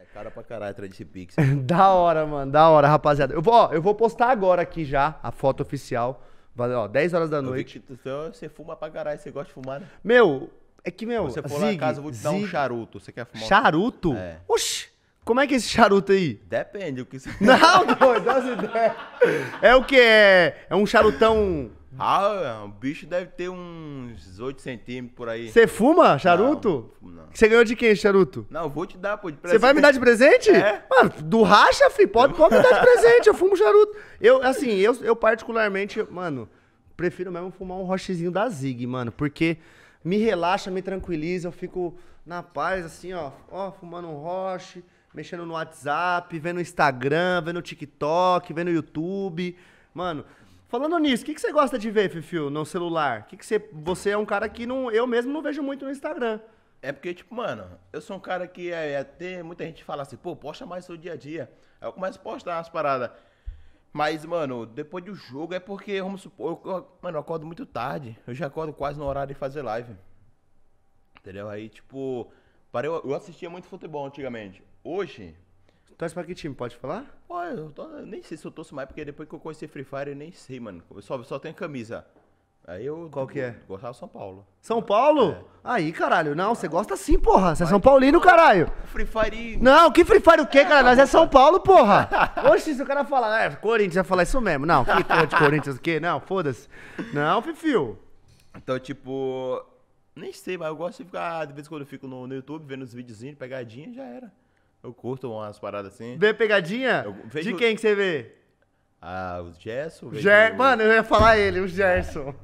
É cara pra caralho atrás desse Pix. da hora, mano, da hora, rapaziada. Eu vou, ó, eu vou postar agora aqui já a foto oficial. Valeu, ó, 10 horas da noite. Que, então, você fuma pra caralho, você gosta de fumar, né? Meu, é que, meu. Você for Zig, lá em casa, eu vou te Zig. dar um charuto. Você quer fumar? Charuto? É. Oxi! Como é que é esse charuto aí? Depende o que você. Não, doido, as ideias. É o que? É, é um charutão. Ah, é, o bicho deve ter uns 8 centímetros por aí. Você fuma charuto? Não. Você ganhou de quem, charuto? Não, eu vou te dar, pô. Você vai me dar de presente? É. Mano, do racha, filho, pode, pode me dar de presente. Eu fumo charuto. Eu, assim, eu, eu particularmente, mano, prefiro mesmo fumar um rochezinho da Zig, mano, porque me relaxa, me tranquiliza, eu fico na paz, assim, ó, ó, fumando um roche, mexendo no WhatsApp, vendo Instagram, vendo TikTok, vendo YouTube. Mano, Falando nisso, o que, que você gosta de ver, Fifio, no celular? Que que você, você é um cara que não, eu mesmo não vejo muito no Instagram. É porque, tipo, mano, eu sou um cara que é, até muita gente fala assim, pô, posta mais seu dia a dia. Aí eu começo a postar umas paradas. Mas, mano, depois do jogo é porque, vamos supor, eu, eu, mano, eu acordo muito tarde. Eu já acordo quase no horário de fazer live. Entendeu? Aí, tipo, parei, eu assistia muito futebol antigamente. Hoje. Torce pra que time? Pode falar? Pô, eu, tô, eu nem sei se eu torço mais, porque depois que eu conheci Free Fire, eu nem sei, mano. Eu só, só tenho camisa. Aí eu. Qual que é? Gostava de São Paulo. São Paulo? É. Aí, caralho. Não, você gosta sim, porra. Você é São Paulino, caralho. Free Fire. Não, que Free Fire o quê, cara? Nós é São Paulo, porra. Oxe, se o cara falar, é, Corinthians, vai falar isso mesmo. Não, que porra de Corinthians o quê? Não, foda-se. Não, Fifio. Então, tipo. Nem sei, mas eu gosto de ficar. De vez em quando eu fico no, no YouTube vendo os videozinhos, pegadinha, já era. Eu curto umas paradas assim. Vê pegadinha? vejo... De quem que você vê? Ah, o Gerson. Ger... Mano, eu ia falar ele, o Gerson.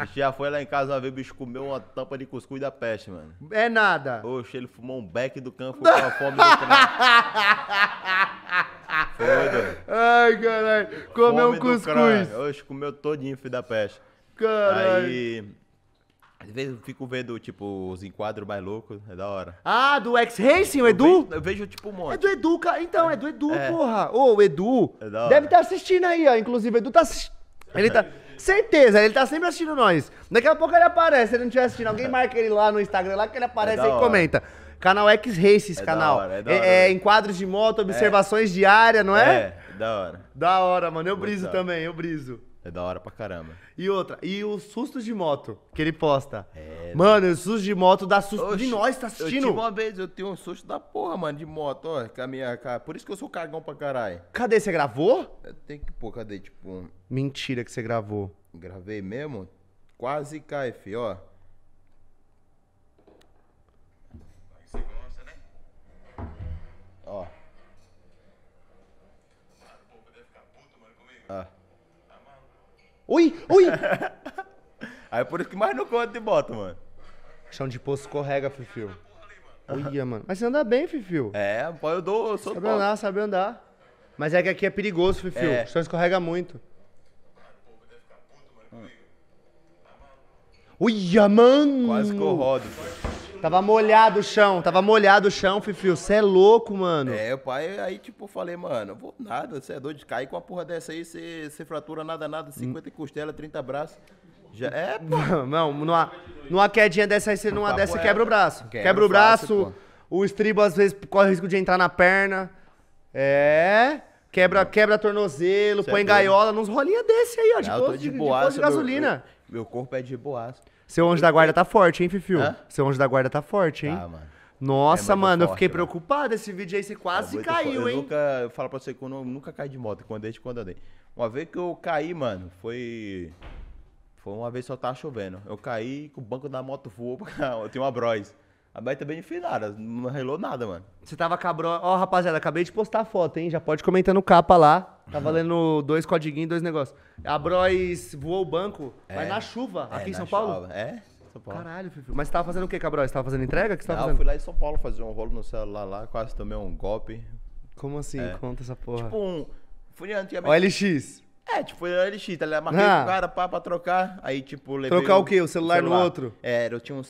gente já foi lá em casa uma vez, o bicho comeu uma tampa de cuscuz da peste, mano. É nada. Oxe, ele fumou um beck do campo com a fome do crânio. foi, doido. Ai, caralho. Comeu fome um cuscuz. Oxe, comeu todinho, filho da peste. Caralho. Aí... Às vezes eu fico vendo, tipo, os enquadros mais loucos, é da hora. Ah, do X-Racing, o Edu? Eu vejo, eu vejo, tipo, um monte. É do Edu, cara. Então, é do Edu, é. porra. Ô, o Edu é deve estar tá assistindo aí, ó. Inclusive, o Edu tá assistindo. Ele tá. Certeza, ele tá sempre assistindo nós. Daqui a pouco ele aparece, se ele não estiver assistindo. Alguém é. marca ele lá no Instagram, lá que ele aparece é e comenta. Canal X racing esse é canal. Hora, é, é hora, é, é enquadros de moto, observações diárias, não é? É, da hora. Da hora, mano. Eu Muito briso também, eu briso. É da hora pra caramba. E outra, e o susto de moto que ele posta. É, mano, o susto de moto dá susto Oxi, de nós, tá assistindo? Eu tive uma vez, eu tenho um susto da porra, mano, de moto, ó, com a minha cara. Por isso que eu sou cagão pra caralho. Cadê, você gravou? Tem que, pô, cadê, tipo... Mentira que você gravou. Gravei mesmo? Quase cai, fi, ó. Você gosta, né? Ó. Ah. Ui, ui! Aí é por isso que mais não conta de bota, mano. Chão de poço correga, Fifio. Uia, mano. Mas você anda bem, Fifio. É, pô, eu dou, eu sou Sabe top. andar, sabe andar. Mas é que aqui é perigoso, Fifio. É. O chão escorrega muito. Uia, hum. mano! Quase que eu rodo. Tava molhado o chão, tava molhado o chão, Fifio. Você é louco, mano. É, o pai, aí tipo, eu falei, mano, vou nada, você é doido de cair com uma porra dessa aí, você, fratura nada, nada, 50 hum. costela, 30 braços. Já é, pô. Não, numa, numa quedinha dessa aí, você numa tá, dessa pô, quebra o braço. Quebra, quebra o braço, fácil, o estribo às vezes corre risco de entrar na perna. É. Quebra, quebra tornozelo, põe é gaiola, nos rolinhas desse aí, ó, de, ah, posto, de, de, boaço, de, de gasolina. Meu, meu, corpo é de boaço. Seu anjo da guarda tá forte, hein, Fifiu? Hã? Seu anjo da guarda tá forte, hein? Tá, mano. Nossa, é mano, forte, eu fiquei mano. Né? preocupado. Esse vídeo aí você quase eu é caiu, eu hein? Nunca, eu falo pra você que eu nunca caí de moto, quando desde quando andei. Uma vez que eu caí, mano, foi. Foi uma vez só tava chovendo. Eu caí com o banco da moto voou pra Eu tenho uma Bros. A baita bem enfilada, não relou nada, mano. Você tava cabrão. Ó, rapaziada, acabei de postar a foto, hein? Já pode comentar no capa lá. Tá uhum. valendo dois codiguinhos, dois negócios. A Bros voou o banco, é. mas na chuva, é, aqui em São Paulo. Chuva. É? São Paulo. Caralho, filho. Mas você tava fazendo o quê, Cabral? Você tava fazendo entrega? Que você tava não, fazendo? eu fui lá em São Paulo fazer um rolo no celular lá, quase tomei um golpe. Como assim? É. Conta essa porra. Tipo um. Fui antigamente. OLX. É, tipo, foi o LX, tá ligado? Marquei ah. o cara pá, pra trocar, aí tipo, levei... Trocar o quê? O celular, celular. no outro? É, eu tinha um